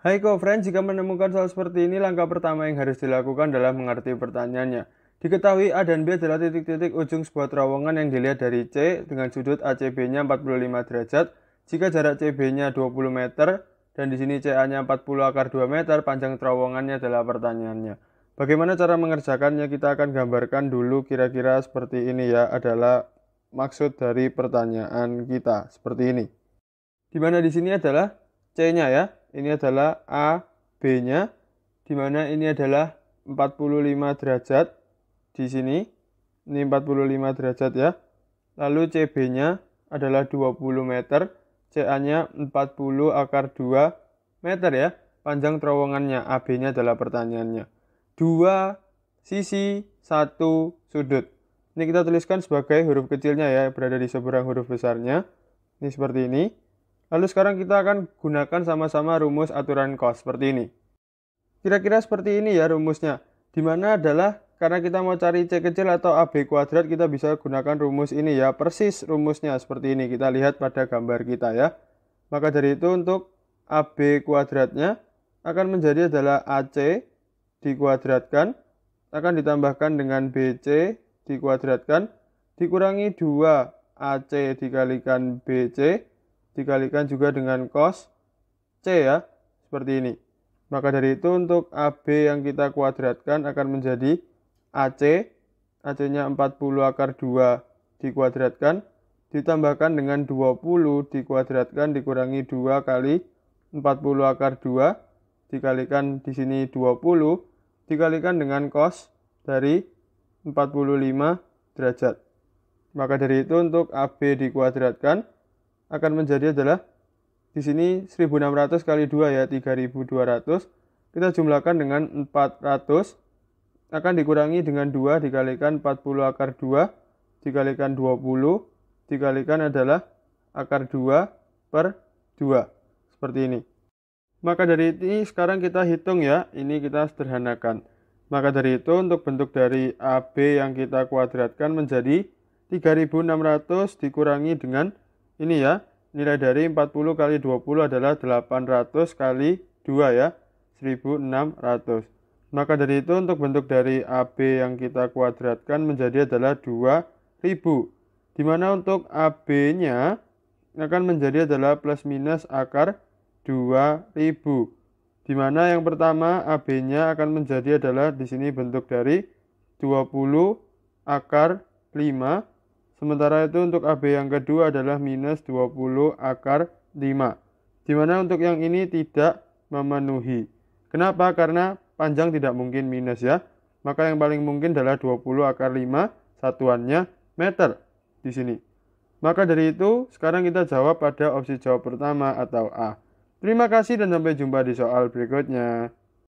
Hai kau friends, jika menemukan soal seperti ini, langkah pertama yang harus dilakukan adalah mengerti pertanyaannya. Diketahui A dan B adalah titik-titik ujung sebuah terowongan yang dilihat dari C dengan sudut ACB-nya 45 derajat. Jika jarak CB-nya 20 meter dan di sini CA-nya 40 akar 2 meter, panjang terowongannya adalah pertanyaannya. Bagaimana cara mengerjakannya? Kita akan gambarkan dulu kira-kira seperti ini ya, adalah maksud dari pertanyaan kita seperti ini. Di mana di sini adalah C-nya ya, ini adalah A B-nya dimana ini adalah 45 derajat di sini. Ini 45 derajat ya. Lalu CB-nya adalah 20 meter, CA-nya 40 akar 2 meter ya. Panjang terowongannya AB-nya adalah pertanyaannya. Dua sisi satu sudut. Ini kita tuliskan sebagai huruf kecilnya ya, berada di seberang huruf besarnya. Ini seperti ini. Lalu sekarang kita akan gunakan sama-sama rumus aturan kos seperti ini. Kira-kira seperti ini ya rumusnya. Dimana adalah karena kita mau cari C kecil atau AB kuadrat kita bisa gunakan rumus ini ya. Persis rumusnya seperti ini. Kita lihat pada gambar kita ya. Maka dari itu untuk AB kuadratnya akan menjadi adalah AC dikuadratkan. Akan ditambahkan dengan BC dikuadratkan. Dikurangi 2 AC dikalikan BC dikalikan juga dengan cos C ya, seperti ini. Maka dari itu untuk AB yang kita kuadratkan akan menjadi AC, AC-nya 40 akar 2 dikuadratkan, ditambahkan dengan 20 dikuadratkan dikurangi 2 kali 40 akar 2 dikalikan di sini 20 dikalikan dengan cos dari 45 derajat. Maka dari itu untuk AB dikuadratkan akan menjadi adalah di sini 1600 kali 2 ya 3200 kita jumlahkan dengan 400 akan dikurangi dengan 2 dikalikan 40 akar 2 dikalikan 20 dikalikan adalah akar 2 per 2 seperti ini maka dari ini sekarang kita hitung ya ini kita sederhanakan maka dari itu untuk bentuk dari AB yang kita kuadratkan menjadi 3600 dikurangi dengan ini ya nilai dari 40 kali 20 adalah 800 kali 2 ya 1600 maka dari itu untuk bentuk dari AB yang kita kuadratkan menjadi adalah 2000 dimana untuk AB nya akan menjadi adalah plus minus akar 2000 dimana yang pertama AB nya akan menjadi adalah di sini bentuk dari 20 akar 5 Sementara itu untuk AB yang kedua adalah minus 20 akar 5. Dimana untuk yang ini tidak memenuhi. Kenapa? Karena panjang tidak mungkin minus ya. Maka yang paling mungkin adalah 20 akar 5 satuannya meter di sini. Maka dari itu sekarang kita jawab pada opsi jawab pertama atau A. Terima kasih dan sampai jumpa di soal berikutnya.